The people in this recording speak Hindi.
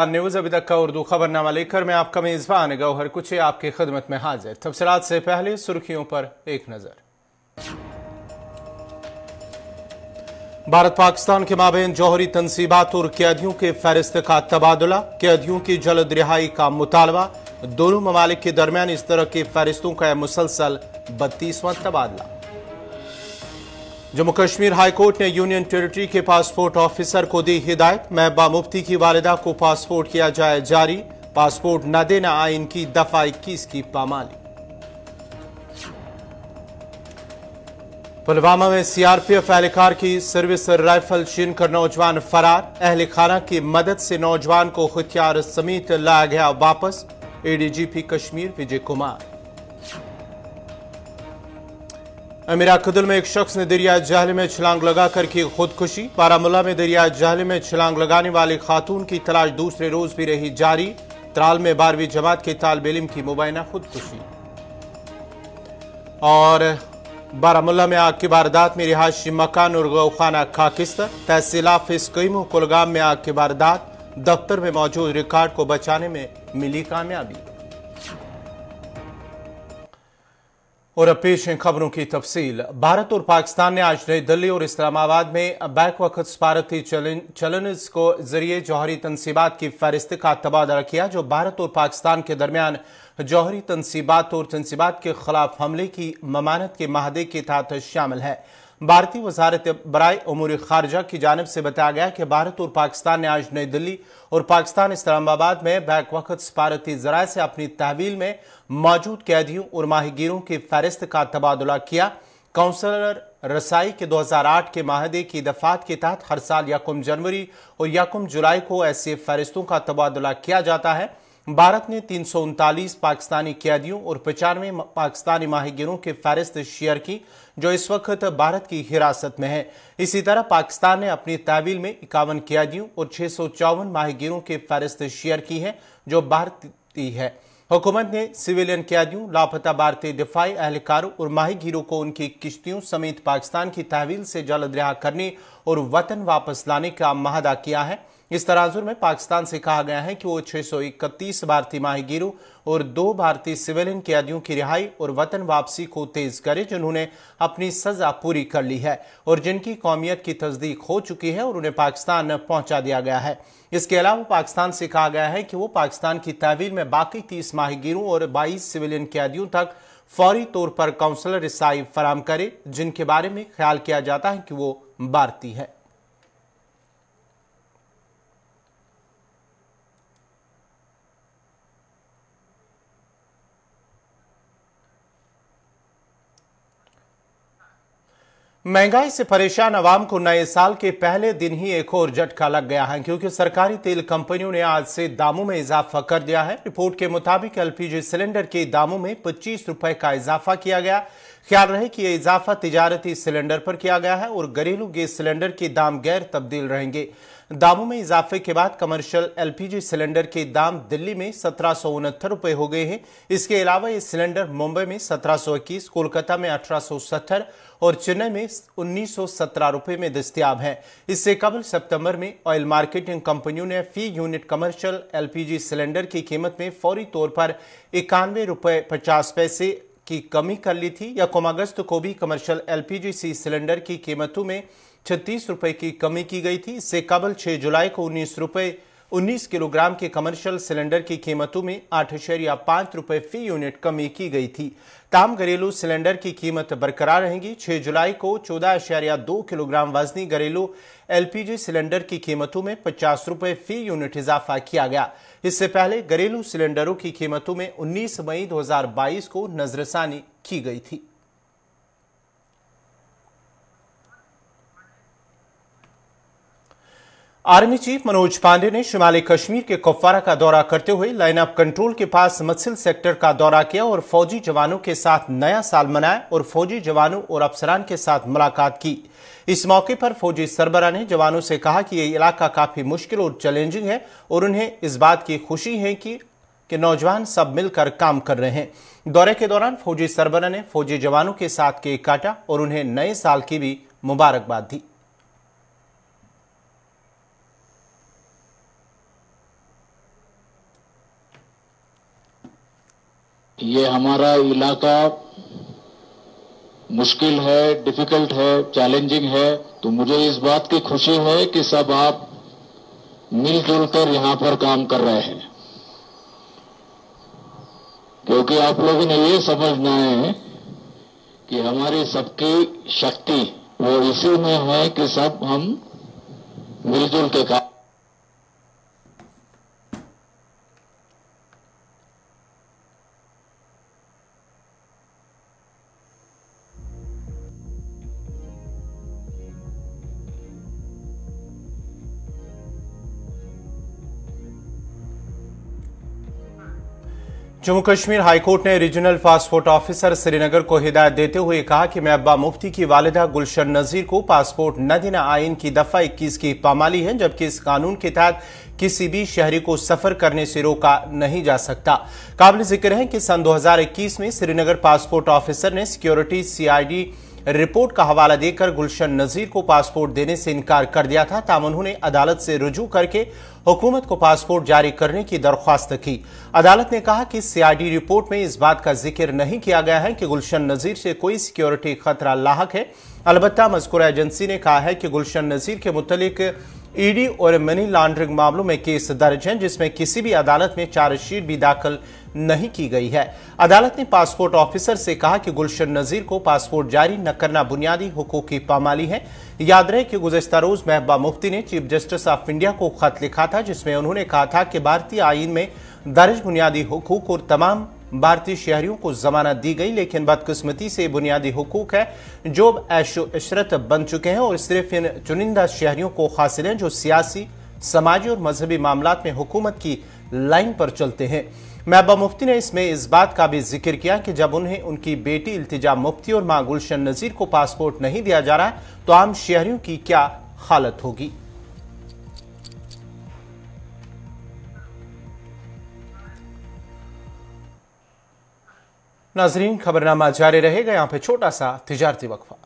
न्यूज अभी तक का उर्दू खबरनामा लेकर मैं आपका मेजबान गौहर कुछ आपकी खदमत में हाजिर तबसरात से पहले सुर्खियों पर एक नजर भारत पाकिस्तान के माबेन जौहरी तनसीबात और कैदियों के फहरिस्त का तबादला कैदियों की जल्द रिहाई का मुतालबा दोनों ममालिक के दरमियान इस तरह के फहरिस्तों का मुसलसल बत्तीसवां तबादला जम्मू कश्मीर हाईकोर्ट ने यूनियन टेरिटरी के पासपोर्ट ऑफिसर को दी हिदायत महबा मुफ्ती की वालदा को पासपोर्ट किया जाए जारी पासपोर्ट न देना आइन की दफा इक्कीस की पामाली पुलवामा में सीआरपीएफ एहलकार की सर्विस राइफल छीन कर नौजवान फरार अहल खाना की मदद से नौजवान को हथियार समेत लाया गया वापस एडीजीपी कश्मीर विजय कुमार अमीरा कदल में एक शख्स ने दरिया जाहल में छलांग लगाकर की खुदकुशी बारामूला में दरिया जाहल में छलांग लगाने वाली खातून की तलाश दूसरे रोज भी रही जारी त्राल में बारहवीं जमात के तालब इम की मुबैना खुदकुशी और बारामूला में आग की वारदात में रिहायशी मकान और गौखाना तहसील तहसीला फिसकईम कुलगाम में आग की वारदात दफ्तर में मौजूद रिकॉर्ड को बचाने में मिली कामयाबी और अब पेश है खबरों की तफसील भारत और पाकिस्तान ने आज नई दिल्ली और इस्लामाबाद में बैक वक्त सफारती चैलेंज को जरिए जौहरी तनसीबात की फहरिस्त का तबादला किया जो भारत और पाकिस्तान के दरमियान जौहरी तनसीबात और तनसीबात के खिलाफ हमले की ममानत के माहदे के तहत शामिल है भारतीय वजारत बरए अमूर खारजा की जानब से बताया गया कि भारत और पाकिस्तान ने आज नई दिल्ली और पाकिस्तान इस्लामाबाद में बैक वक्त सफारती जराये से अपनी तहवील में मौजूद कैदियों और माहिगीरों की फहरिस्त का तबादला किया काउंसलर रसाई के 2008 के माहदे की दफात के तहत हर साल यकम जनवरी और यकम जुलाई को ऐसे फहरिस्तों का तबादला किया जाता है भारत ने तीन सौ उनतालीस पाकिस्तानी कैदियों और पचानवे पाकिस्तानी माहिगरों की फहरिस्त शेयर की जो इस वक्त भारत की हिरासत में है इसी तरह पाकिस्तान ने अपनी तहवील में इक्यावन कैदियों और छह सौ चौवन माहिगरों की फहरिस्त शेयर की है जो भारतीय है हुकूमत ने सिविलियन कैदियों लापता भारतीय दिफाई अहलकारों और माही गिरों को उनकी किश्तियों समेत पाकिस्तान की तहवील से जल्द रिहा करने और वतन वापस लाने का माहदा किया है इस तराजुर में पाकिस्तान से कहा गया है कि वो छह सौ इकतीस भारतीय माहिगीरों और दो भारतीय सिविलियन कैदियों की रिहाई और वतन वापसी को तेज करे जिन्होंने अपनी सजा पूरी कर ली है और जिनकी कौमियत की तस्दीक हो चुकी है और उन्हें पाकिस्तान पहुंचा दिया गया है इसके अलावा पाकिस्तान से कहा गया है कि वो पाकिस्तान की तहवील में बाकी तीस माहिगीरों और बाईस सिविलियन कैदियों तक फौरी तौर पर काउंसलर रिसाई फराम करे जिनके बारे में ख्याल किया जाता है कि वो भारतीय है महंगाई से परेशान आवाम को नए साल के पहले दिन ही एक और झटका लग गया है क्योंकि सरकारी तेल कंपनियों ने आज से दामों में इजाफा कर दिया है रिपोर्ट के मुताबिक एलपीजी सिलेंडर के दामों में पच्चीस रुपए का इजाफा किया गया ख्याल रहे कि यह इजाफा तिजारती सिलेंडर पर किया गया है और घरेलू गैस सिलेंडर के दाम गैर तब्दील रहेंगे दामों में इजाफे के बाद कमर्शियल एलपीजी सिलेंडर के दाम दिल्ली में सत्रह सौ रुपये हो गए हैं इसके अलावा ये सिलेंडर मुंबई में सत्रह सौ इक्कीस कोलकाता में अठारह सौ सत्तर और चेन्नई में उन्नीस सौ सत्रह रुपये में दस्तियाब हैं इससे कबल सितंबर में ऑयल मार्केटिंग कंपनियों ने फी यूनिट कमर्शियल एलपीजी सिलेंडर की कीमत में फौरी तौर पर इक्यानवे रुपये पचास पैसे की कमी कर ली थी या अगस्त को भी कमर्शियल एलपीजी सिलेंडर की कीमतों में छत्तीस रुपए की कमी की गई थी इससे कबल 6 जुलाई को उन्नीस रुपए उन्नीस किलोग्राम के कमर्शियल सिलेंडर की कीमतों में आठ अशरिया पाँच रुपये फी यूनिट कमी की गई थी ताम घरेलू सिलेंडर की कीमत बरकरार रहेगी 6 जुलाई को चौदह अशरिया दो किलोग्राम वजनी घरेलू एलपीजी सिलेंडर की कीमतों में पचास रुपये फी यूनिट इजाफा किया गया इससे पहले घरेलू सिलेंडरों की कीमतों में उन्नीस मई दो को नजरसानी की गई थी आर्मी चीफ मनोज पांडे ने शिमाली कश्मीर के कुपवारा का दौरा करते हुए लाइन ऑफ कंट्रोल के पास मत्सिल सेक्टर का दौरा किया और फौजी जवानों के साथ नया साल मनाया और फौजी जवानों और अफसरान के साथ मुलाकात की इस मौके पर फौजी सरबरा ने जवानों से कहा कि ये इलाका काफ़ी मुश्किल और चैलेंजिंग है और उन्हें इस बात की खुशी है कि के नौजवान सब मिलकर काम कर रहे हैं दौरे के दौरान फौजी सरबरा ने फौजी जवानों के साथ केक काटा और उन्हें नए साल की भी मुबारकबाद दी ये हमारा इलाका मुश्किल है डिफिकल्ट है चैलेंजिंग है तो मुझे इस बात की खुशी है कि सब आप मिलजुल कर यहां पर काम कर रहे हैं क्योंकि आप लोगों ने ये समझना है कि हमारी सबकी शक्ति वो इसी में है कि सब हम मिलजुल के काम जम्मू कश्मीर हाईकोर्ट ने रीजनल पासपोर्ट ऑफिसर श्रीनगर को हिदायत देते हुए कहा कि महबा मुफ्ती की वालदा गुलशन नजीर को पासपोर्ट न देना आइन की दफा 21 की पामाली है जबकि इस कानून के तहत किसी भी शहरी को सफर करने से रोका नहीं जा सकता काबिल जिक्र है कि सन 2021 में श्रीनगर पासपोर्ट ऑफिसर ने सिक्योरिटी सीआईडी आई रिपोर्ट का हवाला देकर गुलशन नजीर को पासपोर्ट देने से इनकार कर दिया था ताम उन्होंने अदालत से रुजू करके हुकूमत को पासपोर्ट जारी करने की दरख्वास्त की अदालत ने कहा कि सीआईडी रिपोर्ट में इस बात का जिक्र नहीं किया गया है कि गुलशन नजीर से कोई सिक्योरिटी खतरा लाक है अलबत्ता मजकूरा एजेंसी ने कहा है कि गुलशन नजीर के मुतलिक ईडी और मनी लॉन्ड्रिंग मामलों में केस दर्ज हैं जिसमें किसी भी अदालत में चार्जशीट भी दाखिल नहीं की गई है अदालत ने पासपोर्ट ऑफिसर से कहा कि गुलशन नजीर को पासपोर्ट जारी न करना बुनियादी हुकूक की पामाली है याद रहे कि गुजश्ता रोज महबा मुफ्ती ने चीफ जस्टिस ऑफ इंडिया को खत लिखा था जिसमें उन्होंने कहा था कि भारतीय आइन में दर्ज बुनियादी हुकूक और तमाम भारतीय शहरियों को जमानत दी गई लेकिन बदकिस्मती से बुनियादी हकूक है जो ऐशो इशरत बन चुके हैं और सिर्फ इन चुनिंदा शहरियों को हासिल हैं जो सियासी समाजी और मजहबी मामला में हुकूमत की लाइन पर चलते हैं महबा मुफ्ती ने इसमें इस बात का भी जिक्र किया कि जब उन्हें उनकी बेटी इल्तिजा मुफ्ती और माँ गुलशन नज़ीर को पासपोर्ट नहीं दिया जा रहा है तो आम शहरियों की क्या हालत होगी नाजरीन खबरनामा जारी रहेगा यहाँ पे छोटा सा तजारती वक्फा